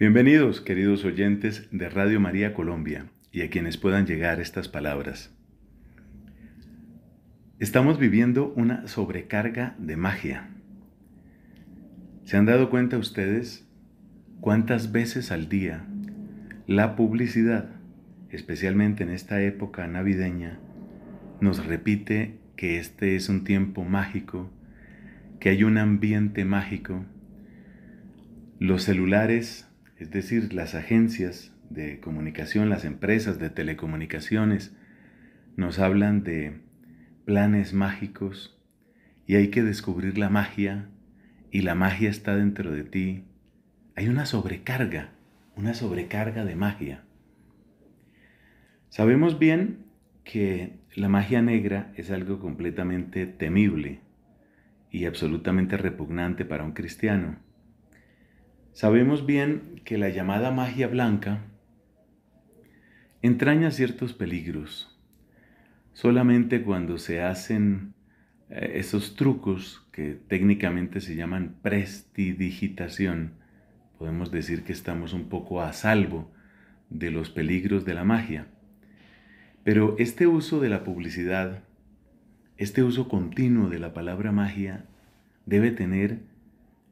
Bienvenidos, queridos oyentes de Radio María Colombia y a quienes puedan llegar estas palabras. Estamos viviendo una sobrecarga de magia. ¿Se han dado cuenta ustedes cuántas veces al día la publicidad, especialmente en esta época navideña, nos repite que este es un tiempo mágico, que hay un ambiente mágico? Los celulares es decir, las agencias de comunicación, las empresas de telecomunicaciones, nos hablan de planes mágicos y hay que descubrir la magia y la magia está dentro de ti. Hay una sobrecarga, una sobrecarga de magia. Sabemos bien que la magia negra es algo completamente temible y absolutamente repugnante para un cristiano. Sabemos bien que la llamada magia blanca entraña ciertos peligros. Solamente cuando se hacen eh, esos trucos que técnicamente se llaman prestidigitación, podemos decir que estamos un poco a salvo de los peligros de la magia. Pero este uso de la publicidad, este uso continuo de la palabra magia, debe tener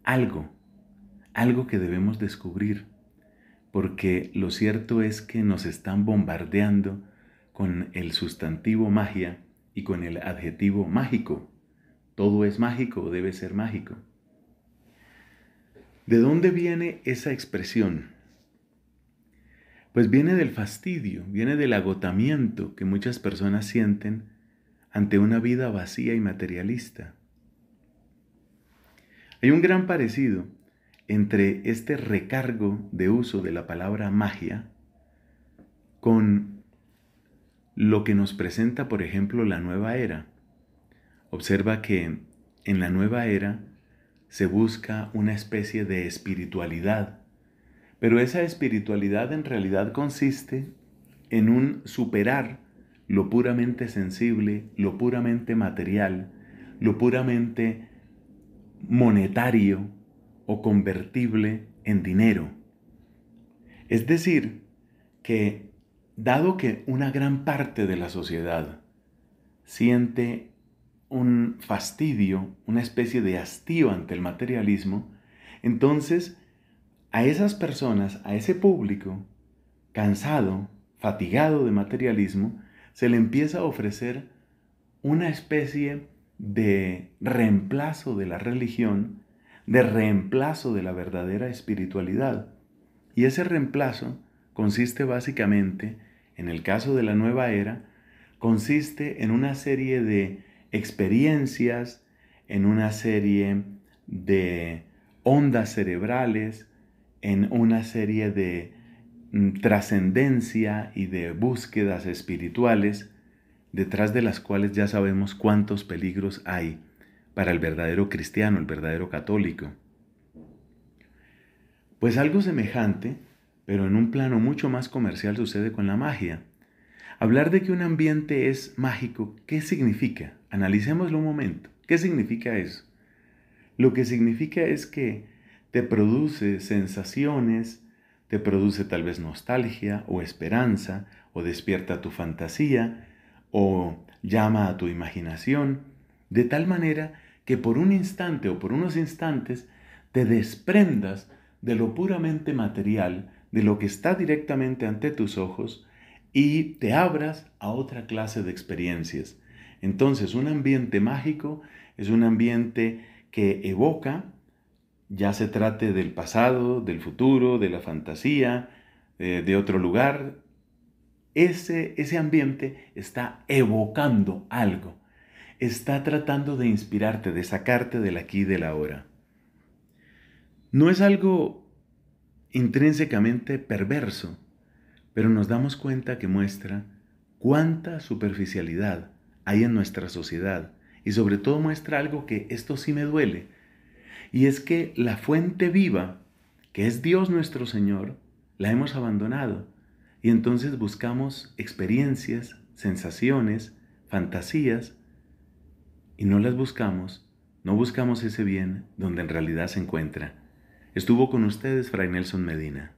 algo algo que debemos descubrir, porque lo cierto es que nos están bombardeando con el sustantivo magia y con el adjetivo mágico. Todo es mágico o debe ser mágico. ¿De dónde viene esa expresión? Pues viene del fastidio, viene del agotamiento que muchas personas sienten ante una vida vacía y materialista. Hay un gran parecido entre este recargo de uso de la palabra magia con lo que nos presenta, por ejemplo, la nueva era. Observa que en la nueva era se busca una especie de espiritualidad, pero esa espiritualidad en realidad consiste en un superar lo puramente sensible, lo puramente material, lo puramente monetario, o convertible en dinero. Es decir, que dado que una gran parte de la sociedad siente un fastidio, una especie de hastío ante el materialismo, entonces a esas personas, a ese público cansado, fatigado de materialismo, se le empieza a ofrecer una especie de reemplazo de la religión de reemplazo de la verdadera espiritualidad. Y ese reemplazo consiste básicamente, en el caso de la nueva era, consiste en una serie de experiencias, en una serie de ondas cerebrales, en una serie de mm, trascendencia y de búsquedas espirituales, detrás de las cuales ya sabemos cuántos peligros hay para el verdadero cristiano, el verdadero católico. Pues algo semejante, pero en un plano mucho más comercial sucede con la magia. Hablar de que un ambiente es mágico, ¿qué significa? Analicémoslo un momento. ¿Qué significa eso? Lo que significa es que te produce sensaciones, te produce tal vez nostalgia o esperanza, o despierta tu fantasía, o llama a tu imaginación, de tal manera que por un instante o por unos instantes te desprendas de lo puramente material, de lo que está directamente ante tus ojos y te abras a otra clase de experiencias. Entonces, un ambiente mágico es un ambiente que evoca, ya se trate del pasado, del futuro, de la fantasía, eh, de, otro lugar, ese ambiente está evocando algo está tratando de inspirarte, de sacarte del aquí y la ahora. No es algo intrínsecamente perverso, pero nos damos cuenta que muestra cuánta superficialidad hay en nuestra sociedad y sobre todo muestra algo que esto sí me duele, y es que la fuente viva, que es Dios nuestro Señor, la hemos abandonado y entonces buscamos experiencias, sensaciones, fantasías y no las buscamos, no buscamos ese bien donde en realidad se encuentra. Estuvo con ustedes Fray Nelson Medina.